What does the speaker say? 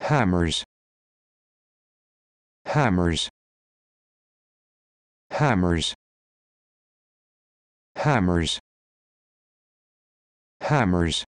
hammers hammers hammers hammers hammers